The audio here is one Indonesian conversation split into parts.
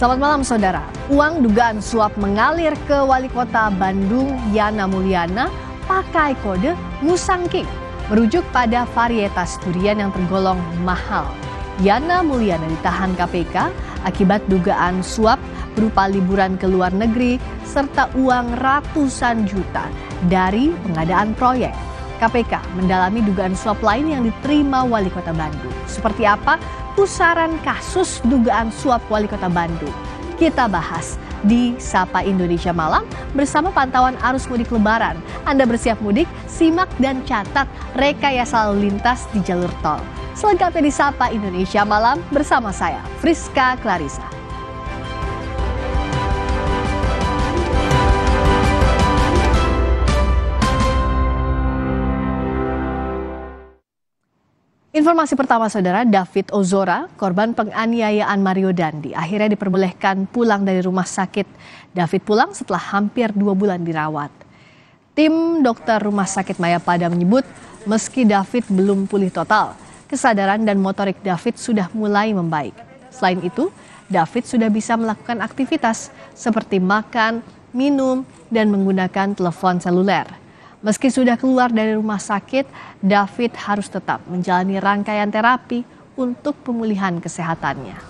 Selamat malam saudara. Uang dugaan suap mengalir ke wali kota Bandung Yana Mulyana pakai kode Musangking merujuk pada varietas durian yang tergolong mahal. Yana Mulyana ditahan KPK akibat dugaan suap berupa liburan ke luar negeri serta uang ratusan juta dari pengadaan proyek. KPK mendalami dugaan suap lain yang diterima wali kota Bandung. Seperti apa pusaran kasus dugaan suap wali kota Bandung. Kita bahas di Sapa Indonesia Malam bersama pantauan arus mudik lebaran. Anda bersiap mudik, simak dan catat rekayasa lalu lintas di jalur tol. Selengkapnya di Sapa Indonesia Malam bersama saya, Friska Clarissa. Informasi pertama saudara, David Ozora, korban penganiayaan Mario Dandi, akhirnya diperbolehkan pulang dari rumah sakit. David pulang setelah hampir dua bulan dirawat. Tim dokter rumah sakit Mayapada menyebut, meski David belum pulih total, kesadaran dan motorik David sudah mulai membaik. Selain itu, David sudah bisa melakukan aktivitas seperti makan, minum, dan menggunakan telepon seluler. Meski sudah keluar dari rumah sakit, David harus tetap menjalani rangkaian terapi untuk pemulihan kesehatannya.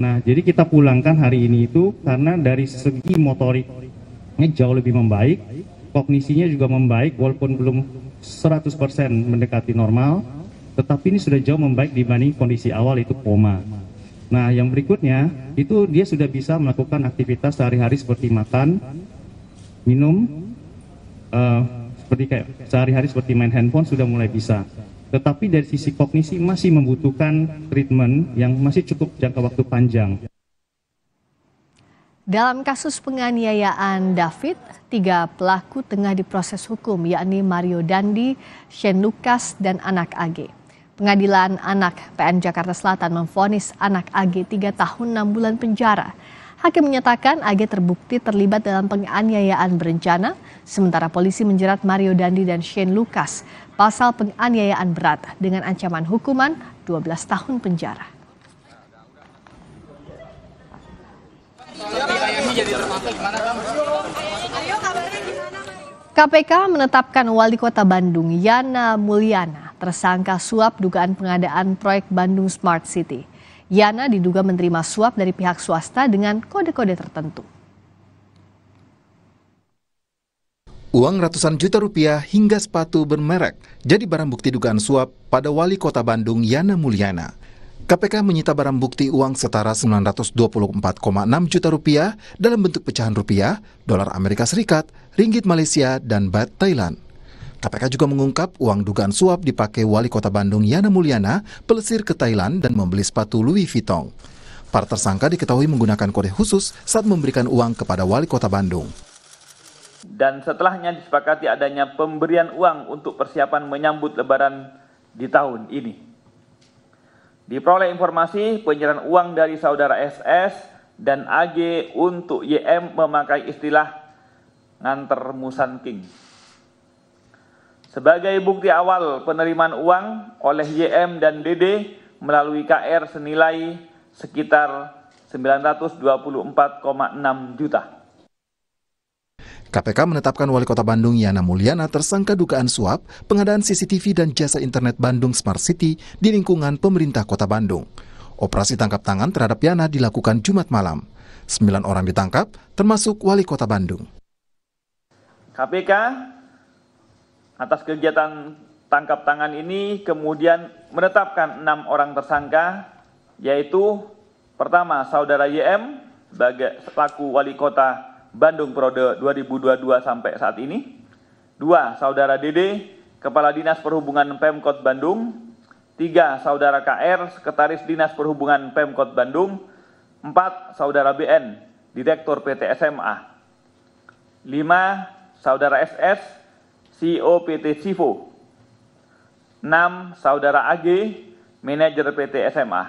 Nah, jadi kita pulangkan hari ini itu karena dari segi motoriknya jauh lebih membaik, kognisinya juga membaik walaupun belum 100% mendekati normal, tetapi ini sudah jauh membaik dibanding kondisi awal itu koma. Nah, yang berikutnya itu dia sudah bisa melakukan aktivitas sehari-hari seperti makan, minum, uh, seperti kayak sehari-hari seperti main handphone sudah mulai bisa. Tetapi dari sisi kognisi masih membutuhkan treatment yang masih cukup jangka waktu panjang. Dalam kasus penganiayaan David, tiga pelaku tengah diproses hukum, yakni Mario Dandi, Shane Lucas, dan anak AG. Pengadilan Anak PN Jakarta Selatan memfonis anak AG 3 tahun 6 bulan penjara. Hakim menyatakan AG terbukti terlibat dalam penganiayaan berencana, sementara polisi menjerat Mario Dandi dan Shane Lucas pasal penganiayaan berat dengan ancaman hukuman 12 tahun penjara. KPK menetapkan Wali Kota Bandung Yana Mulyana tersangka suap dugaan pengadaan proyek Bandung Smart City. Yana diduga menerima suap dari pihak swasta dengan kode-kode tertentu. Uang ratusan juta rupiah hingga sepatu bermerek jadi barang bukti dugaan suap pada wali kota Bandung Yana Mulyana. KPK menyita barang bukti uang setara 924,6 juta rupiah dalam bentuk pecahan rupiah, dolar Amerika Serikat, ringgit Malaysia, dan bat Thailand. KPK juga mengungkap uang dugaan suap dipakai wali kota Bandung Yana Mulyana pelesir ke Thailand dan membeli sepatu Louis Vuitton. Para tersangka diketahui menggunakan kode khusus saat memberikan uang kepada wali kota Bandung. Dan setelahnya disepakati adanya pemberian uang untuk persiapan menyambut lebaran di tahun ini. Diperoleh informasi penyerahan uang dari saudara SS dan AG untuk YM memakai istilah nganter Musan King. Sebagai bukti awal penerimaan uang oleh YM dan DD melalui KR senilai sekitar 924,6 juta. KPK menetapkan Wali Kota Bandung Yana Mulyana tersangka dugaan suap, pengadaan CCTV dan jasa internet Bandung Smart City di lingkungan pemerintah Kota Bandung. Operasi tangkap tangan terhadap Yana dilakukan Jumat malam. Sembilan orang ditangkap, termasuk Wali Kota Bandung. KPK Atas kegiatan tangkap tangan ini kemudian menetapkan enam orang tersangka yaitu pertama saudara YM sebagai selaku wali kota Bandung periode 2022 sampai saat ini. Dua, saudara DD Kepala Dinas Perhubungan Pemkot Bandung. Tiga, saudara KR, Sekretaris Dinas Perhubungan Pemkot Bandung. Empat, saudara BN, Direktur PT SMA. Lima, saudara SS, CEO PT Sivo. 6. Saudara AG, manajer PT SMA.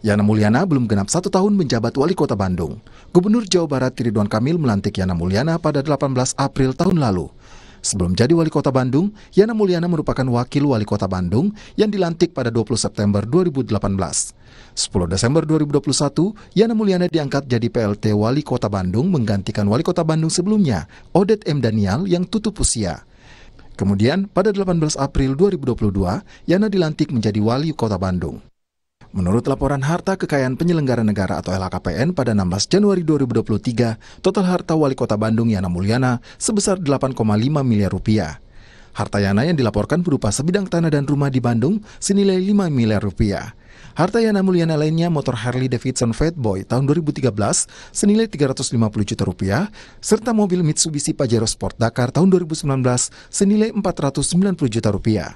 Yana Mulyana belum genap satu tahun menjabat wali kota Bandung. Gubernur Jawa Barat Ridwan Kamil melantik Yana Mulyana pada 18 April tahun lalu. Sebelum jadi wali kota Bandung, Yana Mulyana merupakan wakil wali kota Bandung yang dilantik pada 20 September 2018. 10 Desember 2021, Yana Mulyana diangkat jadi PLT Wali Kota Bandung menggantikan Wali Kota Bandung sebelumnya, Odet M. Daniel yang tutup usia. Kemudian, pada 18 April 2022, Yana dilantik menjadi Wali Kota Bandung. Menurut laporan harta kekayaan penyelenggara negara atau LHKPN pada 16 Januari 2023, total harta wali kota Bandung Yana Mulyana sebesar 8,5 miliar rupiah. Harta Yana yang dilaporkan berupa sebidang tanah dan rumah di Bandung senilai 5 miliar rupiah. Harta Yana Mulyana lainnya motor Harley Davidson Fatboy tahun 2013 senilai 350 juta rupiah, serta mobil Mitsubishi Pajero Sport Dakar tahun 2019 senilai 490 juta rupiah.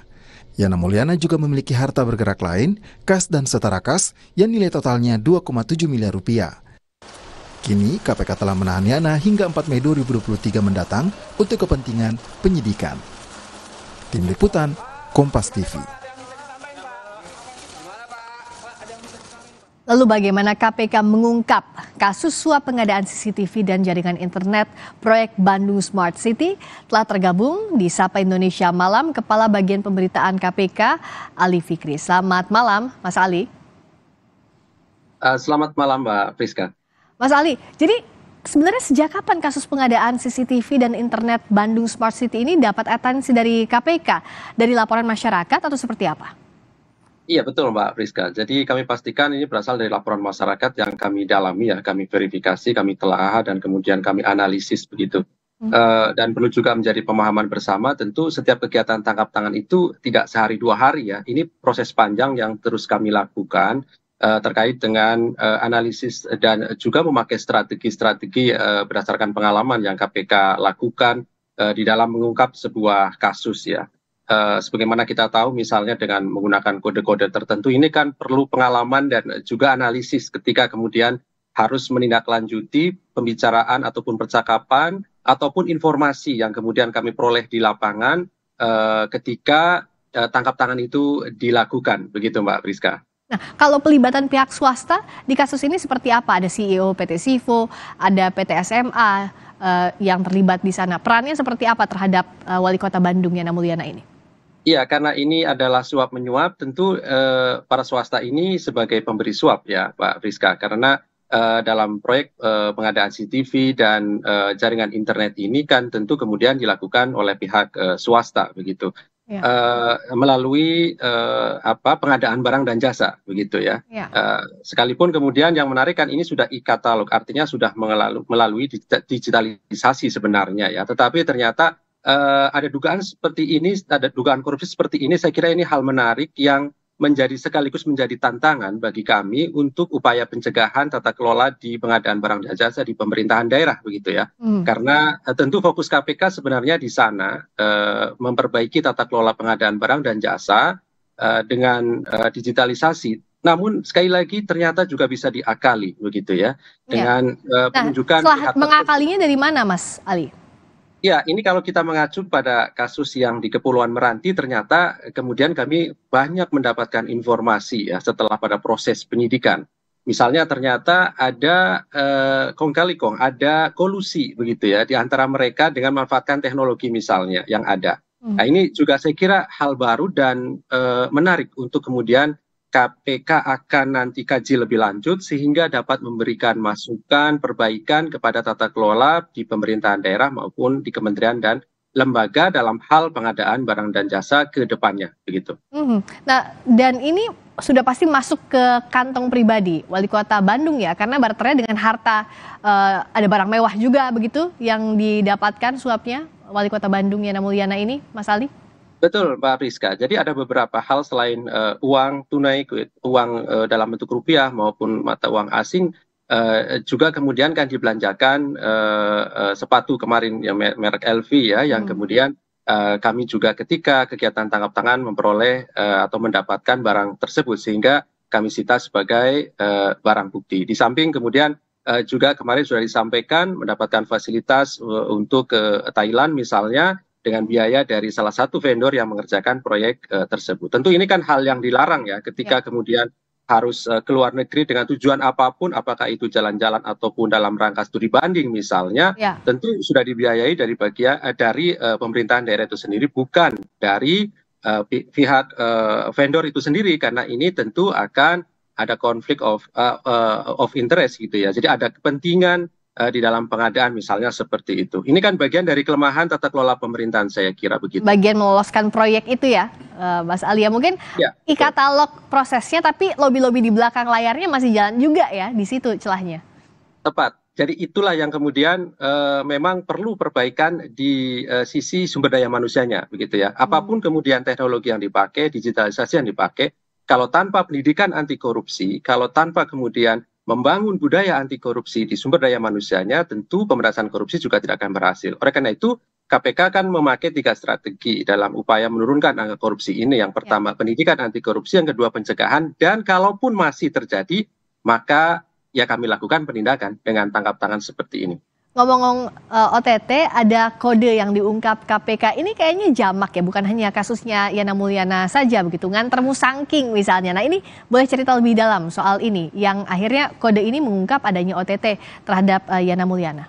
Yana Mulyana juga memiliki harta bergerak lain, kas dan setara kas, yang nilai totalnya 2,7 miliar rupiah. Kini KPK telah menahan Yana hingga 4 Mei 2023 mendatang untuk kepentingan penyidikan. Tim Liputan, Kompas TV. Lalu bagaimana KPK mengungkap kasus suap pengadaan CCTV dan jaringan internet proyek Bandung Smart City telah tergabung di Sapa Indonesia Malam Kepala Bagian Pemberitaan KPK Ali Fikri. Selamat malam Mas Ali. Uh, selamat malam Mbak Friska. Mas Ali, jadi sebenarnya sejak kapan kasus pengadaan CCTV dan internet Bandung Smart City ini dapat atensi dari KPK? Dari laporan masyarakat atau seperti apa? Iya betul Mbak Friska. Jadi kami pastikan ini berasal dari laporan masyarakat yang kami dalami ya, kami verifikasi, kami telah dan kemudian kami analisis begitu. Uh, dan perlu juga menjadi pemahaman bersama tentu setiap kegiatan tangkap tangan itu tidak sehari dua hari ya. Ini proses panjang yang terus kami lakukan uh, terkait dengan uh, analisis dan juga memakai strategi-strategi uh, berdasarkan pengalaman yang KPK lakukan uh, di dalam mengungkap sebuah kasus ya Eh, sebagaimana kita tahu misalnya dengan menggunakan kode-kode tertentu ini kan perlu pengalaman dan juga analisis ketika kemudian harus menindaklanjuti pembicaraan ataupun percakapan ataupun informasi yang kemudian kami peroleh di lapangan eh, ketika uh, tangkap tangan itu dilakukan begitu Mbak Priska. Nah, kalau pelibatan pihak swasta di kasus ini seperti apa? Ada CEO PT Sivo, ada PT SMA eh, yang terlibat di sana. Perannya seperti apa terhadap uh, Wali Kota Bandung Yana Mulyana ini? Iya, karena ini adalah suap menyuap, tentu eh, para swasta ini sebagai pemberi suap ya, Pak Rizka. karena eh, dalam proyek eh, pengadaan CCTV dan eh, jaringan internet ini kan tentu kemudian dilakukan oleh pihak eh, swasta begitu, ya. eh, melalui eh, apa pengadaan barang dan jasa begitu ya. ya. Eh, sekalipun kemudian yang menarik kan ini sudah e-katalog, artinya sudah melalui digitalisasi sebenarnya ya, tetapi ternyata Eh, ada dugaan seperti ini, ada dugaan korupsi seperti ini, saya kira ini hal menarik yang menjadi sekaligus menjadi tantangan bagi kami untuk upaya pencegahan tata kelola di pengadaan barang dan jasa di pemerintahan daerah begitu ya. Hmm. Karena eh, tentu fokus KPK sebenarnya di sana eh, memperbaiki tata kelola pengadaan barang dan jasa eh, dengan eh, digitalisasi. Namun sekali lagi ternyata juga bisa diakali begitu ya iya. dengan ya. Nah, penunjukan. Nah, mengakalinya dari mana Mas Ali? Ya, ini kalau kita mengacu pada kasus yang di Kepulauan Meranti, ternyata kemudian kami banyak mendapatkan informasi ya setelah pada proses penyidikan. Misalnya ternyata ada eh, kong kali kong, ada kolusi begitu ya di antara mereka dengan memanfaatkan teknologi misalnya yang ada. Hmm. Nah ini juga saya kira hal baru dan eh, menarik untuk kemudian KPK akan nanti kaji lebih lanjut sehingga dapat memberikan masukan, perbaikan kepada tata kelola di pemerintahan daerah maupun di kementerian dan lembaga dalam hal pengadaan barang dan jasa ke depannya begitu. Mm -hmm. Nah, dan ini sudah pasti masuk ke kantong pribadi wali kota Bandung ya, karena barternya dengan harta uh, ada barang mewah juga begitu yang didapatkan suapnya wali kota Bandung Yana Mulyana ini, Mas Ali. Betul, Pak Rizka. Jadi ada beberapa hal selain uh, uang tunai, uang uh, dalam bentuk rupiah maupun mata uang asing uh, juga kemudian kan dibelanjakan uh, uh, sepatu kemarin yang merek LV ya, yang hmm. kemudian uh, kami juga ketika kegiatan tangkap tangan memperoleh uh, atau mendapatkan barang tersebut sehingga kami sita sebagai uh, barang bukti. Di samping kemudian uh, juga kemarin sudah disampaikan mendapatkan fasilitas uh, untuk ke Thailand misalnya dengan biaya dari salah satu vendor yang mengerjakan proyek uh, tersebut. Tentu ini kan hal yang dilarang ya ketika ya. kemudian harus uh, eh, ke negeri dengan tujuan apapun, apakah itu jalan-jalan ataupun dalam rangka studi banding misalnya, ya. tentu sudah dibiayai dari bagian uh, eh, dari uh, pemerintahan daerah itu sendiri, bukan dari uh, pihak uh, vendor itu sendiri, karena ini tentu akan ada konflik of uh, uh, of interest gitu ya. Jadi ada kepentingan uh, di dalam pengadaan misalnya seperti itu. Ini kan bagian dari kelemahan tata kelola pemerintahan saya kira begitu. Bagian meloloskan proyek itu ya, uh, Mas Alia ya. mungkin ya, e-katalog prosesnya tapi lobi-lobi di belakang layarnya masih jalan juga ya di situ celahnya. Tepat. Jadi itulah yang kemudian uh, memang perlu perbaikan di uh, sisi sumber daya manusianya begitu ya. Apapun hmm. kemudian teknologi yang dipakai, digitalisasi yang dipakai, kalau tanpa pendidikan anti korupsi, kalau tanpa kemudian membangun budaya anti korupsi di sumber daya manusianya, tentu pemberantasan korupsi juga tidak akan berhasil. Oleh karena itu, KPK akan memakai tiga strategi dalam upaya menurunkan angka korupsi ini. Yang pertama, ya. pendidikan anti korupsi, yang kedua pencegahan, dan kalaupun masih terjadi, maka ya kami lakukan penindakan dengan tangkap tangan seperti ini. Ngomong-ngomong uh, eh, OTT, ada kode yang diungkap KPK. Ini kayaknya jamak ya, bukan hanya kasusnya Yana Mulyana saja begitu. nganter musangking misalnya. Nah ini boleh cerita lebih dalam soal ini. Yang akhirnya kode ini mengungkap adanya OTT terhadap uh, Yana Mulyana.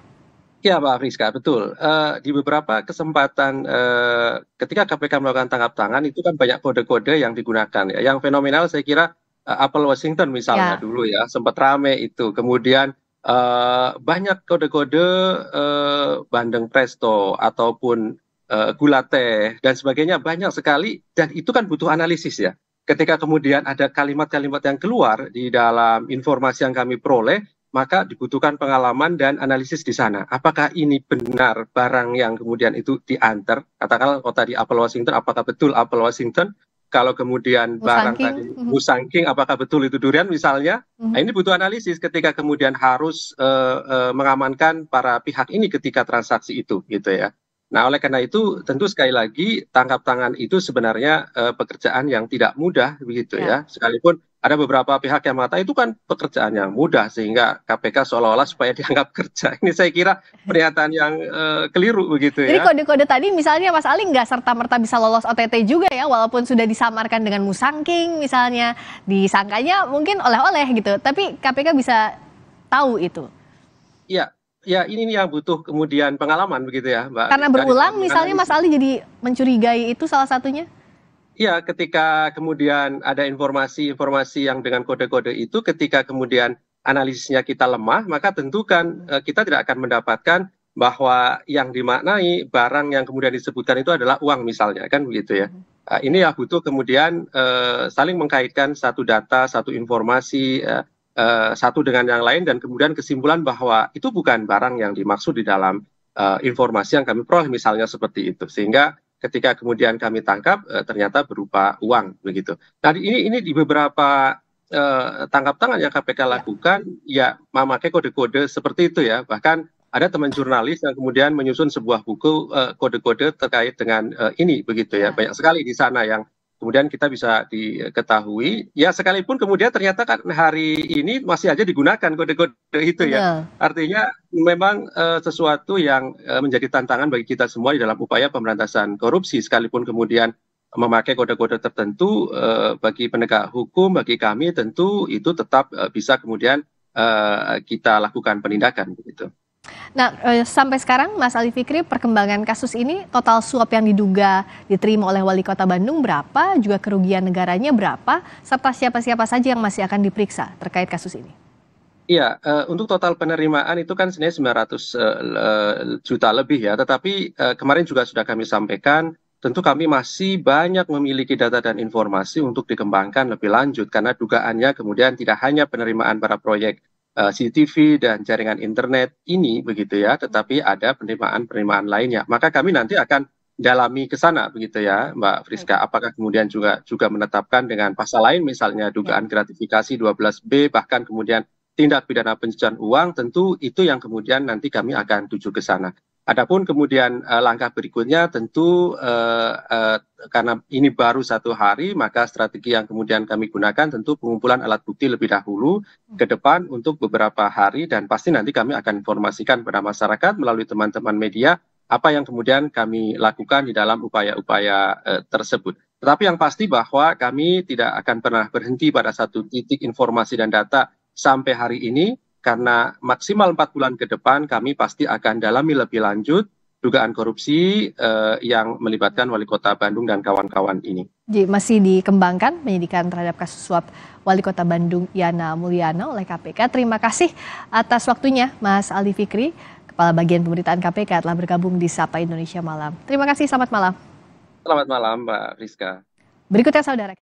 Ya Pak Rizka, betul. Uh, di beberapa kesempatan uh, ketika KPK melakukan tangkap tangan itu kan banyak kode-kode yang digunakan. Ya. Yang fenomenal saya kira uh, Apple Washington misalnya ya. dulu ya, sempat rame itu. Kemudian uh, banyak kode-kode uh, bandeng presto ataupun uh, gula teh dan sebagainya banyak sekali dan itu kan butuh analisis ya. Ketika kemudian ada kalimat-kalimat yang keluar di dalam informasi yang kami peroleh, maka dibutuhkan pengalaman dan analisis di sana. Apakah ini benar barang yang kemudian itu diantar, katakanlah kota di Apple Washington, apakah betul Apple Washington kalau kemudian barang tadi musangking mm-hmm. apakah betul itu durian misalnya mm-hmm. nah, ini butuh analisis ketika kemudian harus uh, uh, mengamankan para pihak ini ketika transaksi itu gitu ya nah oleh karena itu tentu sekali lagi tangkap tangan itu sebenarnya uh, pekerjaan yang tidak mudah begitu yeah. ya sekalipun ada beberapa pihak yang mata itu kan pekerjaan yang mudah sehingga KPK seolah-olah supaya dianggap kerja. Ini saya kira pernyataan yang uh, keliru begitu ya. Jadi kode-kode tadi misalnya Mas Ali nggak serta-merta bisa lolos OTT juga ya walaupun sudah disamarkan dengan musangking misalnya disangkanya mungkin oleh-oleh gitu. Tapi KPK bisa tahu itu. Iya, ya ini yang butuh kemudian pengalaman begitu ya, Mbak. Karena berulang misalnya Mas Ali jadi mencurigai itu salah satunya? ya ketika kemudian ada informasi informasi yang dengan kode kode itu ketika kemudian analisisnya kita lemah maka tentu kan e, kita tidak akan mendapatkan bahwa yang dimaknai barang yang kemudian disebutkan itu adalah uang misalnya kan begitu ya. Mm-hmm. E, ini ya butuh kemudian uh, saling mengkaitkan satu data, satu informasi uh, uh, satu dengan yang lain dan kemudian kesimpulan bahwa itu bukan barang yang dimaksud di dalam uh, informasi yang kami peroleh misalnya seperti itu. Sehingga ketika kemudian kami tangkap eh, ternyata berupa uang begitu. Nah ini ini di beberapa eh, tangkap tangan yang KPK ya. lakukan ya memakai kode-kode seperti itu ya. Bahkan ada teman jurnalis yang kemudian menyusun sebuah buku eh, kode-kode terkait dengan eh, ini begitu ya. ya. Banyak sekali di sana yang kemudian kita bisa diketahui ya sekalipun kemudian ternyata kan hari ini masih aja digunakan kode-kode itu ya yeah. artinya memang uh, sesuatu yang uh, menjadi tantangan bagi kita semua di dalam upaya pemberantasan korupsi sekalipun kemudian memakai kode-kode tertentu uh, bagi penegak hukum bagi kami tentu itu tetap uh, bisa kemudian uh, kita lakukan penindakan begitu Nah, eh, sampai sekarang Mas Ali Fikri perkembangan kasus ini total suap yang diduga diterima oleh Wali Kota Bandung berapa, juga kerugian negaranya berapa, serta siapa-siapa saja yang masih akan diperiksa terkait kasus ini. Iya, uh, untuk total penerimaan itu kan sebenarnya 900 uh, eh, juta lebih ya, tetapi uh, kemarin juga sudah kami sampaikan, tentu kami masih banyak memiliki data dan informasi untuk dikembangkan lebih lanjut karena dugaannya kemudian tidak hanya penerimaan para proyek Eh, CCTV dan jaringan internet ini begitu ya, tetapi ada penerimaan-penerimaan lainnya. Maka kami nanti akan dalami ke sana begitu ya, Mbak Friska. Apakah kemudian juga juga menetapkan dengan pasal lain misalnya dugaan ya. gratifikasi 12B bahkan kemudian tindak pidana pencucian uang tentu itu yang kemudian nanti kami akan tuju ke sana. Adapun kemudian eh, langkah berikutnya tentu eh, eh, karena ini baru satu hari maka strategi yang kemudian kami gunakan tentu pengumpulan alat bukti lebih dahulu ke hmm. depan untuk beberapa hari dan pasti nanti kami akan informasikan kepada masyarakat melalui teman-teman media apa yang kemudian kami lakukan di dalam upaya-upaya eh, tersebut. Tetapi yang pasti bahwa kami tidak akan pernah berhenti pada satu titik informasi dan data sampai hari ini karena maksimal empat bulan ke depan kami pasti akan dalami lebih lanjut dugaan korupsi uh, yang melibatkan wali kota Bandung dan kawan-kawan ini. Jadi masih dikembangkan penyidikan terhadap kasus suap wali kota Bandung Yana Mulyana oleh KPK. Terima kasih atas waktunya Mas Ali Fikri, Kepala Bagian Pemberitaan KPK telah bergabung di Sapa Indonesia Malam. Terima kasih, selamat malam. Selamat malam Mbak Rizka. Berikutnya saudara.